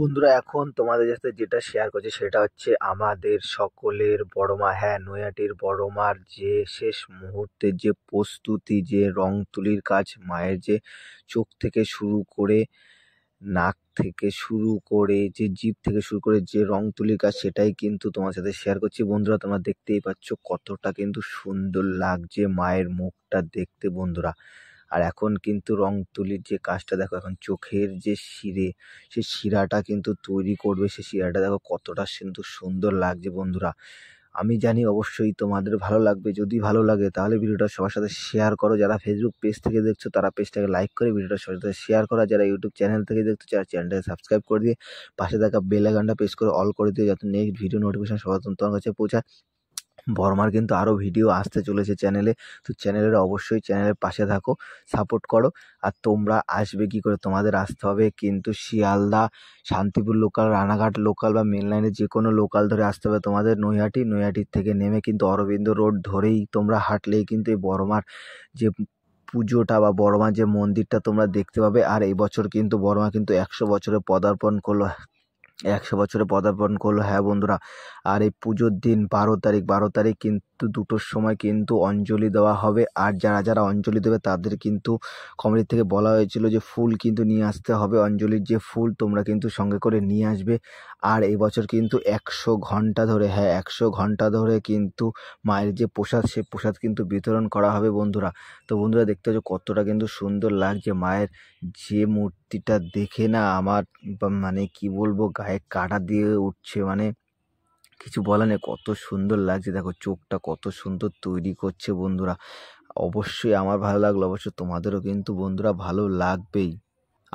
বন্ধুরা এখন তোমাদের সাথে যেটা শেয়ার করছি সেটা হচ্ছে আমাদের সকলের মা হ্যাঁ নৈয়াটির মার যে শেষ মুহূর্তের যে প্রস্তুতি যে রং তুলির কাজ মায়ের যে চোখ থেকে শুরু করে নাক থেকে শুরু করে যে জিভ থেকে শুরু করে যে রং তুলির কাজ সেটাই কিন্তু তোমার সাথে শেয়ার করছি বন্ধুরা তোমরা দেখতেই পাচ্ছ কতটা কিন্তু সুন্দর লাগছে মায়ের মুখটা দেখতে বন্ধুরা আর এখন কিন্তু রং তুলির যে কাজটা দেখো এখন চোখের যে শিরে সে শিরাটা কিন্তু তৈরি করবে সে শিরাটা দেখো কতটা কিন্তু সুন্দর লাগছে বন্ধুরা আমি জানি অবশ্যই তোমাদের ভালো লাগবে যদি ভালো লাগে তাহলে ভিডিওটা সবার সাথে শেয়ার করো যারা ফেসবুক পেজ থেকে দেখছো তারা পেজটাকে লাইক করে ভিডিওটা সবার সাথে শেয়ার করো যারা ইউটিউব চ্যানেল থেকে দেখছো যারা চ্যানেলটাকে সাবস্ক্রাইব করে দিয়ে পাশে থাকা বেলাগানটা আইকনটা প্রেস করে অল করে দিও যাতে নেক্সট ভিডিও নোটিফিকেশন সবার তোমার কাছে পৌঁছায় বর্মার কিন্তু আরও ভিডিও আসতে চলেছে চ্যানেলে তো চ্যানেলের অবশ্যই চ্যানেলের পাশে থাকো সাপোর্ট করো আর তোমরা আসবে কি করে তোমাদের আসতে হবে কিন্তু শিয়ালদা শান্তিপুর লোকাল রানাঘাট লোকাল বা মেন লাইনে যে কোনো লোকাল ধরে আসতে হবে তোমাদের নৈহাটি নৈহাটির থেকে নেমে কিন্তু অরবিন্দ রোড ধরেই তোমরা হাঁটলেই কিন্তু এই বর্মার যে পুজোটা বা বর্মা যে মন্দিরটা তোমরা দেখতে পাবে আর এই বছর কিন্তু বর্মা কিন্তু একশো বছরে পদার্পণ করলো একশো বছরে পদার্পণ করলো হ্যাঁ বন্ধুরা আর এই পুজোর দিন বারো তারিখ বারো তারিখ কিন্তু তো দুটোর সময় কিন্তু অঞ্জলি দেওয়া হবে আর যারা যারা অঞ্জলি দেবে তাদের কিন্তু কমিটি থেকে বলা হয়েছিল যে ফুল কিন্তু নিয়ে আসতে হবে অঞ্জলির যে ফুল তোমরা কিন্তু সঙ্গে করে নিয়ে আসবে আর এবছর কিন্তু একশো ঘন্টা ধরে হ্যাঁ একশো ঘন্টা ধরে কিন্তু মায়ের যে প্রসাদ সে প্রসাদ কিন্তু বিতরণ করা হবে বন্ধুরা তো বন্ধুরা দেখতে হচ্ছে কতটা কিন্তু সুন্দর লাগছে মায়ের যে মূর্তিটা দেখে না আমার মানে কি বলবো গায়ে কাটা দিয়ে উঠছে মানে কিছু বলার নেই কত সুন্দর লাগছে দেখো চোখটা কত সুন্দর তৈরি করছে বন্ধুরা অবশ্যই আমার ভালো লাগলো অবশ্যই তোমাদেরও কিন্তু বন্ধুরা ভালো লাগবেই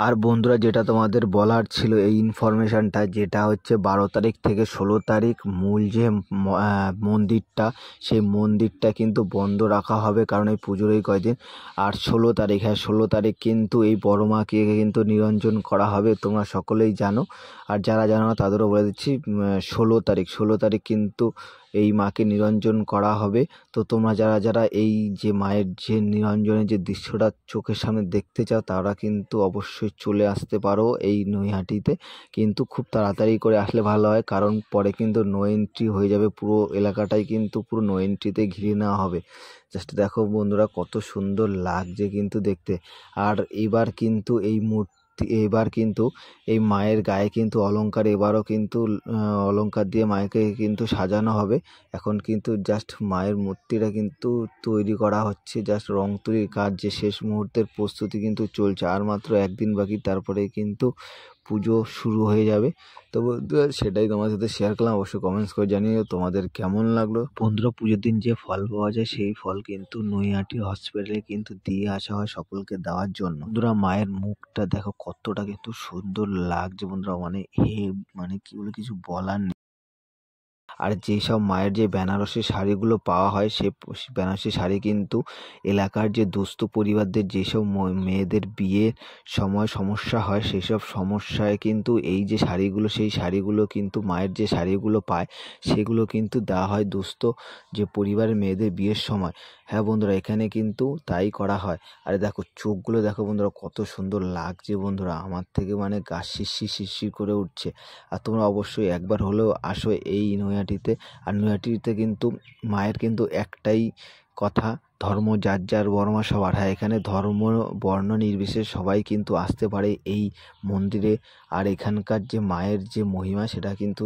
আর বন্ধুরা যেটা তোমাদের বলার ছিল এই ইনফরমেশানটা যেটা হচ্ছে বারো তারিখ থেকে ষোলো তারিখ মূল যে মন্দিরটা সেই মন্দিরটা কিন্তু বন্ধ রাখা হবে কারণ এই পুজোর এই কয়দিন আর ষোলো তারিখ হ্যাঁ ষোলো তারিখ কিন্তু এই বড় মাকে কিন্তু নিরঞ্জন করা হবে তোমরা সকলেই জানো আর যারা জানো না তাদেরও বলে দিচ্ছি ষোলো তারিখ ষোলো তারিখ কিন্তু এই মাকে নিরঞ্জন করা হবে তো তোমরা যারা যারা এই যে মায়ের যে নিরঞ্জনের যে দৃশ্যটা চোখের সামনে দেখতে চাও তারা কিন্তু অবশ্যই চলে আসতে পারো এই নৈহাটিতে কিন্তু খুব তাড়াতাড়ি করে আসলে ভালো হয় কারণ পরে কিন্তু নো এন্ট্রি হয়ে যাবে পুরো এলাকাটাই কিন্তু পুরো নো এন্ট্রিতে ঘিরে নেওয়া হবে জাস্ট দেখো বন্ধুরা কত সুন্দর লাগছে কিন্তু দেখতে আর এবার কিন্তু এই মূর্তি এবার কিন্তু এই মায়ের গায়ে কিন্তু অলঙ্কার এবারও কিন্তু অলঙ্কার দিয়ে মায়েকে কিন্তু সাজানো হবে এখন কিন্তু জাস্ট মায়ের মূর্তিটা কিন্তু তৈরি করা হচ্ছে জাস্ট রং তুলির কাজ যে শেষ মুহূর্তের প্রস্তুতি কিন্তু চলছে আর মাত্র একদিন বাকি তারপরে কিন্তু পুজো শুরু হয়ে যাবে তো বন্ধুরা সেটাই তোমার সাথে শেয়ার করলাম অবশ্যই কমেন্টস করে জানিয়ে তোমাদের কেমন লাগলো বন্ধুরা পুজোর দিন যে ফল পাওয়া যায় সেই ফল কিন্তু নৈহাটি হসপিটালে কিন্তু দিয়ে আসা হয় সকলকে দেওয়ার জন্য বন্ধুরা মায়ের মুখটা দেখো কতটা কিন্তু সুন্দর লাগছে বন্ধুরা মানে হে মানে কি বলে কিছু বলার নেই আর যেই সব মায়ের যে বেনারসি শাড়িগুলো পাওয়া হয় সে বেনারসি শাড়ি কিন্তু এলাকার যে দুস্ত পরিবারদের যেসব মেয়েদের বিয়ের সময় সমস্যা হয় সেই সব সমস্যায় কিন্তু এই যে শাড়িগুলো সেই শাড়িগুলো কিন্তু মায়ের যে শাড়িগুলো পায় সেগুলো কিন্তু দেওয়া হয় দুস্থ যে পরিবারের মেয়েদের বিয়ের সময় হ্যাঁ বন্ধুরা এখানে কিন্তু তাই করা হয় আরে দেখো চোখগুলো দেখো বন্ধুরা কত সুন্দর লাগছে বন্ধুরা আমার থেকে মানে গা শিরশির শিরশির করে উঠছে আর তোমরা অবশ্যই একবার হলেও আসো এই নয় নৈহাটিতে আর নৈহাটিতে কিন্তু মায়ের কিন্তু একটাই কথা ধর্ম যার যার বর্মা সবার হ্যাঁ এখানে ধর্ম বর্ণ নির্বিশেষে সবাই কিন্তু আসতে পারে এই মন্দিরে আর এখানকার যে মায়ের যে মহিমা সেটা কিন্তু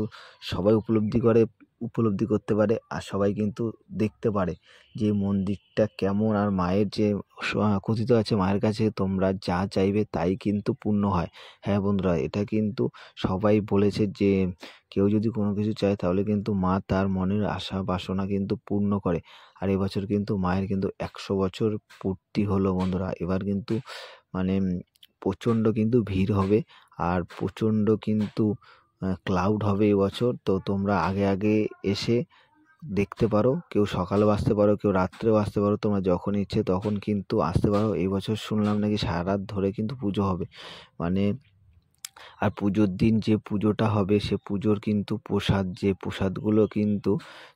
সবাই উপলব্ধি করে উপলব্ধি করতে পারে আর সবাই কিন্তু দেখতে পারে যে মন্দিরটা কেমন আর মায়ের যে কথিত আছে মায়ের কাছে তোমরা যা চাইবে তাই কিন্তু পূর্ণ হয় হ্যাঁ বন্ধুরা এটা কিন্তু সবাই বলেছে যে কেউ যদি কোনো কিছু চায় তাহলে কিন্তু মা তার মনের আশা বাসনা কিন্তু পূর্ণ করে আর এবছর কিন্তু মায়ের কিন্তু একশো বছর পূর্তি হলো বন্ধুরা এবার কিন্তু মানে প্রচণ্ড কিন্তু ভিড় হবে আর প্রচণ্ড কিন্তু ক্লাউড হবে এবছর তো তোমরা আগে আগে এসে দেখতে পারো কেউ সকালে আসতে পারো কেউ রাত্রেও আসতে পারো তোমরা যখন ইচ্ছে তখন কিন্তু আসতে পারো এবছর শুনলাম নাকি সারা রাত ধরে কিন্তু পুজো হবে মানে আর পুজোর দিন যে পুজোটা হবে সে পুজোর কিন্তু প্রসাদ যে প্রসাদগুলো কিন্তু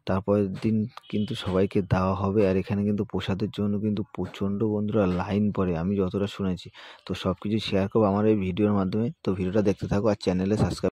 তারপরের দিন কিন্তু সবাইকে দেওয়া হবে আর এখানে কিন্তু প্রসাদের জন্য কিন্তু প্রচণ্ড বন্ধুরা লাইন পড়ে আমি যতটা শুনেছি তো সব কিছু শেয়ার করবো আমার এই ভিডিওর মাধ্যমে তো ভিডিওটা দেখতে থাকো আর চ্যানেলে সাবস্ক্রাইব